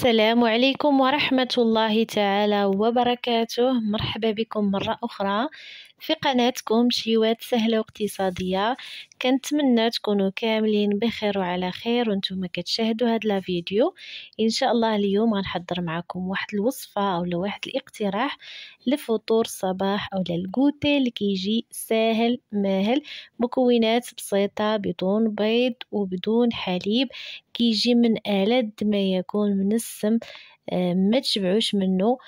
السلام عليكم ورحمة الله تعالى وبركاته مرحبا بكم مرة أخرى في قناتكم شيوات سهلة واقتصادية كنتمنى تكونوا كاملين بخير وعلى خير وانتم كتشاهدوا هذا الفيديو ان شاء الله اليوم غنحضر معكم واحد الوصفه او واحد الاقتراح لفطور الصباح او الكوتي اللي كيجي ساهل ماهل مكونات بسيطه بدون بيض وبدون حليب كيجي من ألد ما يكون من السم آه، ما تشبعوش منه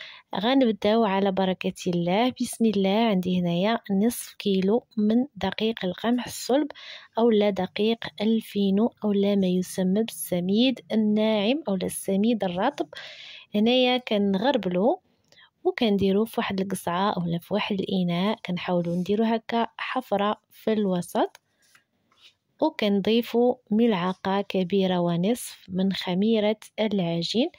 غنبداو على بركة الله بسم الله عندي هنايا نصف كيلو من دقيق القمح الصلب أو لا دقيق الفينو أو لا ما يسمى بالسميد الناعم أو لا السميد الرطب هنايا كنغربلو وكنديرو في واحد القصعة أو في واحد الإناء كنحاولو نديرو هكا حفرة في الوسط وكنضيفو ملعقة كبيرة ونصف من خميرة العجين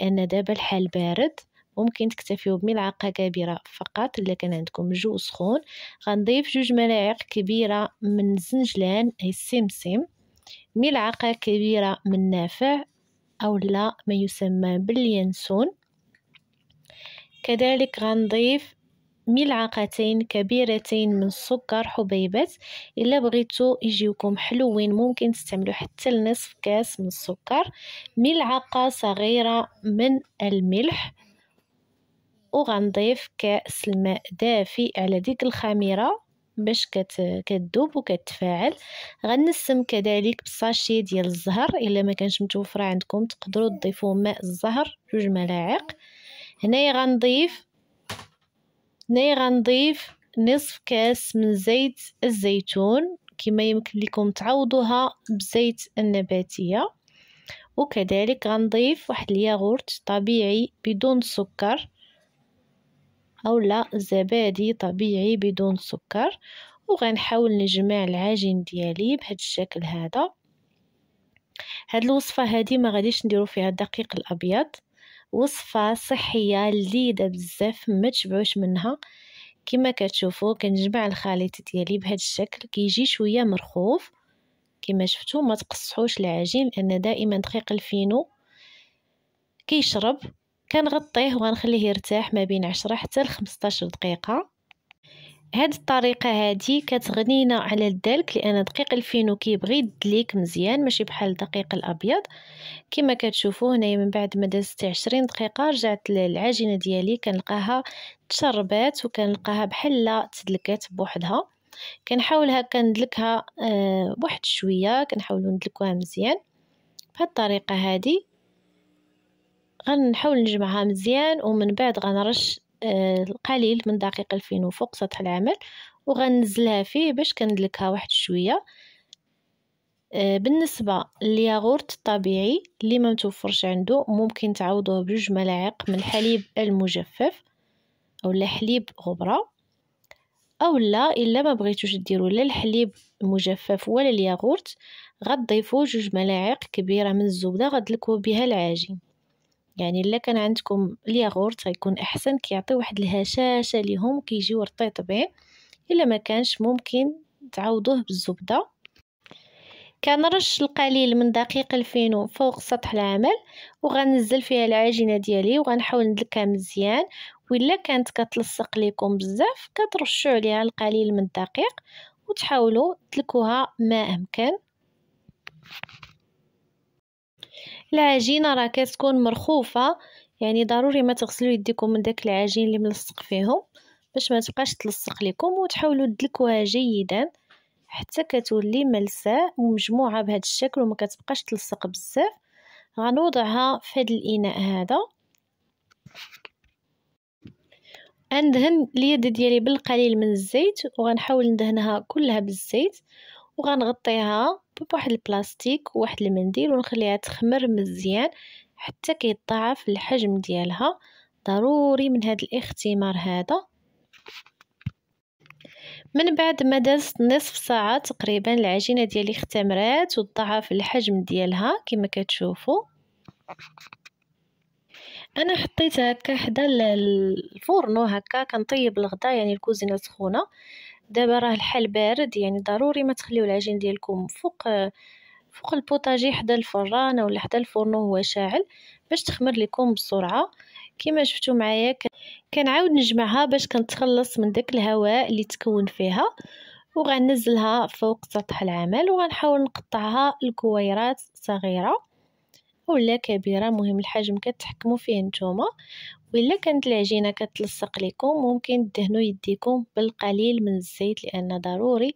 لأن دابا الحال بارد ممكن تكتفيو بملعقه كبيره فقط الا كان عندكم جو سخون غنضيف جوج ملاعق كبيره من الزنجلان اي السمسم ملعقه كبيره من نافع او لا ما يسمى باليانسون كذلك غنضيف ملعقتين كبيرتين من السكر حبيبات الا بغيتو يجيوكم حلوين ممكن تستعملوا حتى لنصف كاس من السكر ملعقه صغيره من الملح وغنضيف كأس الماء دافي على ديك الخميرة باش كت... كتذوب وكتفاعل غنسم كذلك بساشي ديال الزهر الا ما كانش متوفره عندكم تقدروا تضيفوا ماء الزهر جوج ملاعق هنايا غنضيف هنايا غنضيف نصف كاس من زيت الزيتون كما يمكن لكم تعوضوها بزيت النباتيه وكذلك غنضيف واحد الياغورت طبيعي بدون سكر اولا زبادي طبيعي بدون سكر وغنحاول نجمع العجين ديالي بهذا الشكل هذا هاد الوصفه هادي ما غاديش نديرو فيها الدقيق الابيض وصفه صحيه لذيذه بزاف ما تشبعوش منها كما كتشوفوا كنجمع الخليط ديالي بهذا الشكل كيجي شويه مرخوف كما شفتوا ما تقصحوش العجين لان دائما دقيق الفينو كيشرب كنغطيه وغنخليه يرتاح ما بين 10 حتى ل 15 دقيقه هاد الطريقه هادي كتغنينا على الدلك لان دقيق الفينو كيبغي يدليك مزيان ماشي بحال الدقيق الابيض كما كتشوفوا هنايا من بعد ما دازت 20 دقيقه رجعت العجينه ديالي كنلقاها تشربات وكنلقاها بحال تدلكات بوحدها كنحاول هكا ندلكها آه، بواحد شويه كنحاولوا ندلكوها مزيان بهاد الطريقه هادي غنحاول نجمعها مزيان ومن بعد غنرش آه، القليل من دقيق الفينو فوق سطح العمل وغنزلها فيه باش كندلكها واحد شويه آه، بالنسبه للياغورت الطبيعي اللي ما متوفرش عنده ممكن تعوضوه بجوج ملاعق من الحليب المجفف اولا حليب غبره او لا الا ما بغيتوش ديروا لا الحليب المجفف ولا الياغورت غتضيفوا جوج ملاعق كبيره من الزبده غدلكوا بها العجين يعني الا كان عندكم الياغورت غيكون احسن كيعطي واحد الهشاشه ليهم كيجيو رطيط به الا ما كانش ممكن تعوضوه بالزبده كنرش القليل من دقيق الفينو فوق سطح العمل وغنزل فيها العجينه ديالي وغنحاول ندلكها مزيان وإلا كانت كتلصق لكم بزاف كترشوا عليها القليل من الدقيق وتحاولوا تدلكوها ما امكن العجينه راه كتكون مرخوفه يعني ضروري ما تغسلوا يديكم من داك العجين اللي ملصق فيهم باش ما تبقاش تلصق لكم وتحاولوا تدلكوها جيدا حتى كتولي ملساء ومجموعه بهذا الشكل وما كتبقاش تلصق بزاف غنوضعها في هذا الاناء هذا أندهن اليد ديالي بالقليل من الزيت وغنحاول ندهنها كلها بالزيت وغنغطيها بواحد البلاستيك وواحد المنديل ونخليها تخمر مزيان حتى كيتضاعف الحجم ديالها ضروري من هذا الاختمار هذا من بعد ما دازت نصف ساعه تقريبا العجينه ديالي اختمرات وتضاعف الحجم ديالها كما كتشوفوا انا حطيتها هكا حدا الفرن وهكا كنطيب الغدا يعني الكوزينه سخونه دابا راه الحال بارد يعني ضروري ما تخليو العجين ديالكم فوق فوق البوطاجي حدا الفران ولا حدا الفرن وهو شاعل باش تخمر لكم بسرعه كما شفتوا معايا كنعاود نجمعها باش كنتخلص من داك الهواء اللي تكون فيها وغنزلها فوق سطح العمل وغنحاول نقطعها لكويرات صغيره ولا كبيره مهم الحجم كتحكموا فيه نتوما وإلا كانت العجينه كتلصق لكم ممكن تدهنوا يديكم بالقليل من الزيت لان ضروري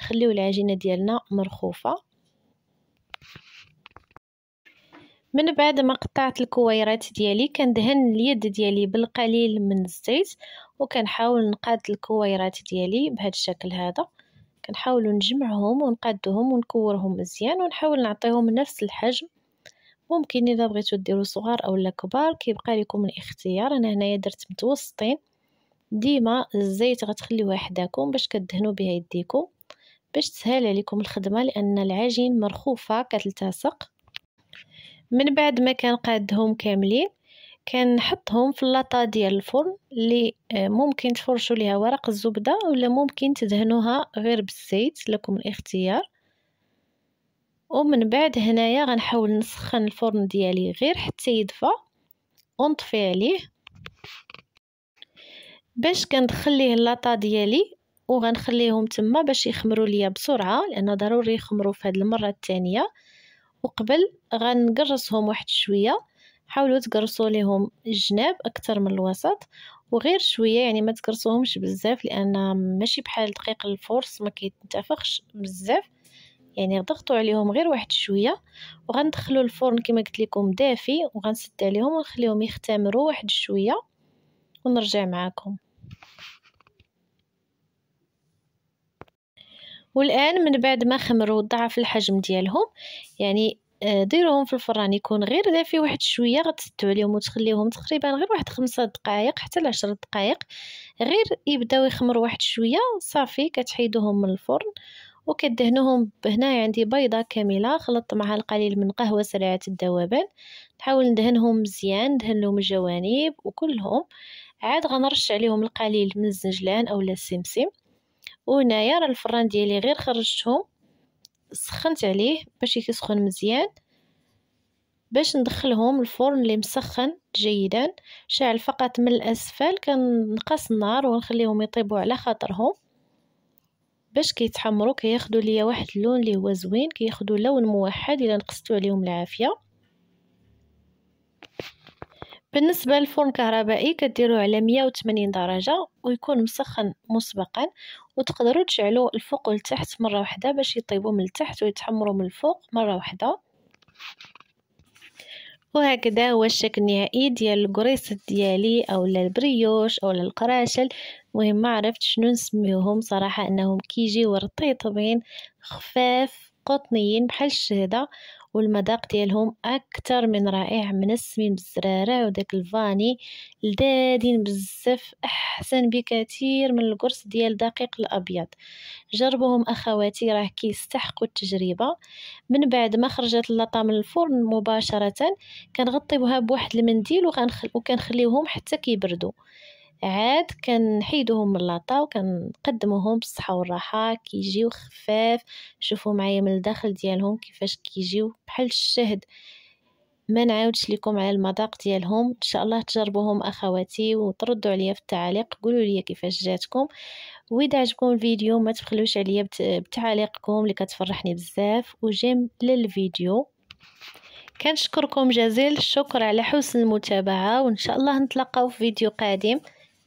نخليو العجينه ديالنا مرخوفه من بعد ما قطعت الكويرات ديالي كندهن اليد ديالي بالقليل من الزيت وكنحاول نقاد الكويرات ديالي بهذا الشكل هذا كنحاول نجمعهم ونقادهم ونكورهم مزيان ونحاول نعطيهم نفس الحجم ممكن الا بغيتو ديرو صغار اولا كبار كيبقى لكم الاختيار انا هنايا درت متوسطين ديما الزيت غتخليوه حداكم باش كدهنوا بها يديكم باش تسهل عليكم الخدمه لان العجين مرخوفه كتلتصق من بعد ما كان قادهم كاملين كنحطهم في اللاطه ديال الفرن اللي آه، ممكن تفرشوا ليها ورق الزبده ولا ممكن تدهنوها غير بالزيت لكم الاختيار ومن بعد هنايا غنحاول نسخن الفرن ديالي غير حتى يدفى ونطفي عليه باش كندخل ليه اللاطا ديالي وغنخليهم تما باش يخمروا ليا بسرعه لان ضروري يخمروا في هذه المره الثانيه وقبل غنقرصهم واحد شويه حاولوا تقرصوا ليهم الجناب اكثر من الوسط وغير شويه يعني ما تقرصوهمش بزاف لان ماشي بحال دقيق الفورس ما كيتنتفخش بزاف يعني ضغطوا عليهم غير واحد شويه وغندخلو الفرن كما قلت لكم دافي وغنسد عليهم ونخليهم يختمروا واحد شويه ونرجع معاكم والان من بعد ما خمروا ضعف الحجم ديالهم يعني آه، ديروهم في الفران يكون غير دافي واحد شويه غتسدو عليهم وتخليهم تقريبا غير واحد خمسة دقائق حتى لعشرة دقائق غير يبداو يخمروا واحد شويه صافي كتحيدوهم من الفرن وكدهنهم هنا عندي بيضة كاملة خلطت معها القليل من قهوة سريعة الذوبان نحاول ندهنهم مزيان ندهن لهم الجوانب وكلهم عاد غنرش عليهم القليل من الزنجلان اولا السمسم وهنايا راه الفران ديالي غير خرجتهم سخنت عليه باش يسخن مزيان باش ندخلهم الفرن اللي مسخن جيدا شاعل فقط من الاسفل كنقص النار ونخليهم يطيبوا على خاطرهم باش كيتحمروا كياخذوا ليا واحد اللون اللي هو زوين كياخذوا لون موحد الا نقصتو عليهم العافيه بالنسبه للفرن الكهربائي كديروا على 180 درجه ويكون مسخن مسبقا وتقدروا تشعلوا الفوق والتحت مره واحده باش يطيبوا من التحت ويتحمروا من الفوق مره واحده وهكذا هو الشكل النهائي ديال الكريسة ديالي او البريوش او القراشل مهم ما عرفت شنو نسميهم صراحه انهم كيجيو رطيطبين خفاف قطنيين بحال الشهده والمذاق ديالهم اكثر من رائع منسمين بالزراره وداك الفاني لذاذين بزاف احسن بكثير من القرص ديال دقيق الابيض جربوهم اخواتي راه كيستحقوا التجربه من بعد ما خرجت اللطه من الفرن مباشره كنغطيوها بواحد المنديل وكنخليوهم حتى كيبردوا عاد كنحيدوهم من لاطا وكنقدموهم بالصحه والراحه كيجيو خفاف شوفوا معايا من الداخل ديالهم كيفاش كيجيو بحال الشهد ما نعاودش لكم على المذاق ديالهم ان شاء الله تجربوهم اخواتي وتردوا عليا في التعاليق قولوا لي كيفاش جاتكم واذا عجبكم الفيديو ما تبخلوش عليا بتعاليقكم اللي كتفرحني بزاف وجيم للفيديو كنشكركم جزيل الشكر على حسن المتابعه وان شاء الله نتلاقاو في فيديو قادم